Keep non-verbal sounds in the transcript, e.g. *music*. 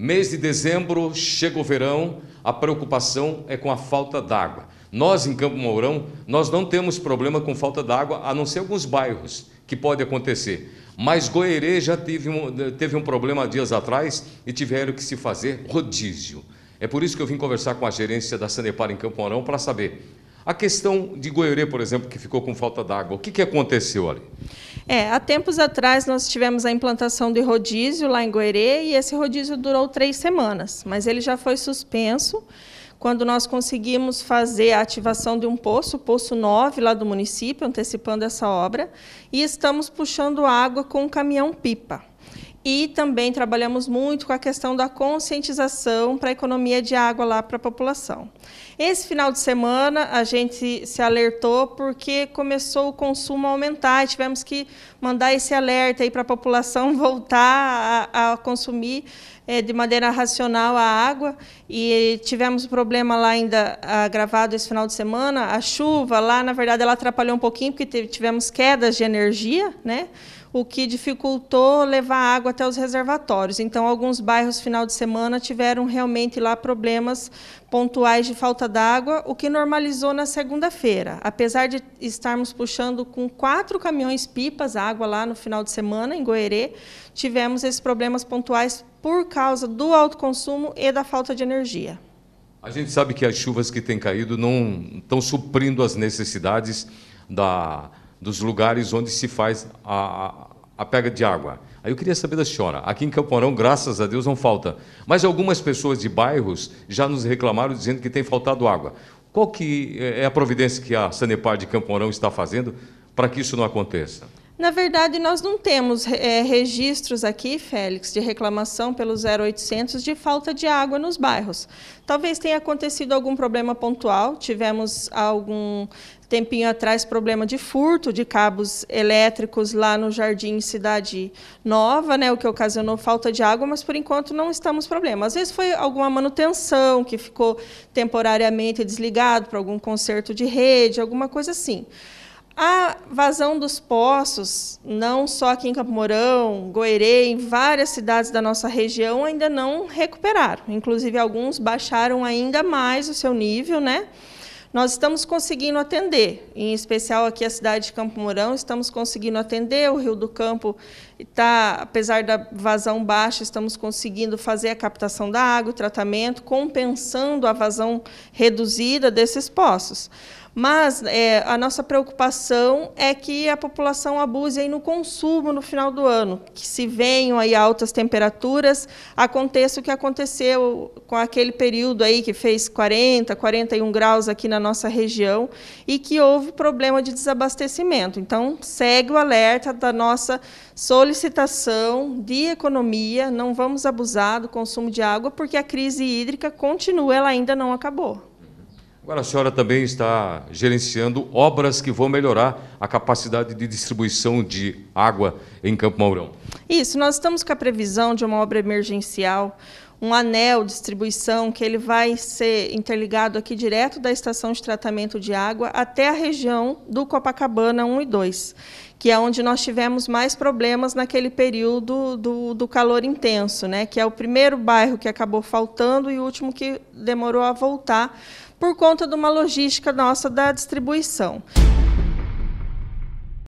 Mês de dezembro, chega o verão, a preocupação é com a falta d'água. Nós em Campo Mourão, nós não temos problema com falta d'água, a não ser alguns bairros que pode acontecer. Mas Goerê já teve um, teve um problema há dias atrás e tiveram que se fazer rodízio. É por isso que eu vim conversar com a gerência da Sanepar em Campo Mourão para saber. A questão de Goerê, por exemplo, que ficou com falta d'água, o que, que aconteceu ali? É, há tempos atrás nós tivemos a implantação de rodízio lá em Goerê e esse rodízio durou três semanas, mas ele já foi suspenso quando nós conseguimos fazer a ativação de um poço, poço 9 lá do município, antecipando essa obra, e estamos puxando água com um caminhão-pipa. E também trabalhamos muito com a questão da conscientização para a economia de água lá para a população. Esse final de semana a gente se alertou porque começou o consumo a aumentar e tivemos que mandar esse alerta aí para a população *laughs* voltar a, a consumir é, de maneira racional a água. E tivemos um problema lá ainda agravado ah, esse final de semana. A chuva lá, na verdade, ela atrapalhou um pouquinho porque tivemos quedas de energia, né? o que dificultou levar água até os reservatórios. Então, alguns bairros, final de semana, tiveram realmente lá problemas pontuais de falta d'água, o que normalizou na segunda-feira. Apesar de estarmos puxando com quatro caminhões pipas água lá no final de semana, em Goerê, tivemos esses problemas pontuais por causa do alto consumo e da falta de energia. A gente sabe que as chuvas que têm caído não estão suprindo as necessidades da dos lugares onde se faz a, a pega de água. Aí eu queria saber da senhora. Aqui em Camporão, graças a Deus, não falta. Mas algumas pessoas de bairros já nos reclamaram dizendo que tem faltado água. Qual que é, é a providência que a Sanepar de Camporão está fazendo para que isso não aconteça? Na verdade, nós não temos é, registros aqui, Félix, de reclamação pelo 0800 de falta de água nos bairros. Talvez tenha acontecido algum problema pontual, tivemos algum tempinho atrás problema de furto de cabos elétricos lá no Jardim Cidade Nova, né, o que ocasionou falta de água, mas por enquanto não estamos problema. Às vezes foi alguma manutenção que ficou temporariamente desligado para algum conserto de rede, alguma coisa assim. A vazão dos poços, não só aqui em Campo Mourão, Goerê, em várias cidades da nossa região ainda não recuperaram. Inclusive alguns baixaram ainda mais o seu nível, né? Nós estamos conseguindo atender, em especial aqui a cidade de Campo Mourão, estamos conseguindo atender, o Rio do Campo está, apesar da vazão baixa, estamos conseguindo fazer a captação da água, o tratamento, compensando a vazão reduzida desses poços. Mas é, a nossa preocupação é que a população abuse no consumo no final do ano, que se venham aí altas temperaturas, aconteça o que aconteceu com aquele período aí que fez 40, 41 graus aqui na nossa região e que houve problema de desabastecimento. Então, segue o alerta da nossa solicitação de economia, não vamos abusar do consumo de água, porque a crise hídrica continua, ela ainda não acabou. Agora, a senhora também está gerenciando obras que vão melhorar a capacidade de distribuição de água em Campo Mourão. Isso, nós estamos com a previsão de uma obra emergencial um anel de distribuição que ele vai ser interligado aqui direto da estação de tratamento de água até a região do Copacabana 1 e 2, que é onde nós tivemos mais problemas naquele período do, do calor intenso, né? que é o primeiro bairro que acabou faltando e o último que demorou a voltar por conta de uma logística nossa da distribuição.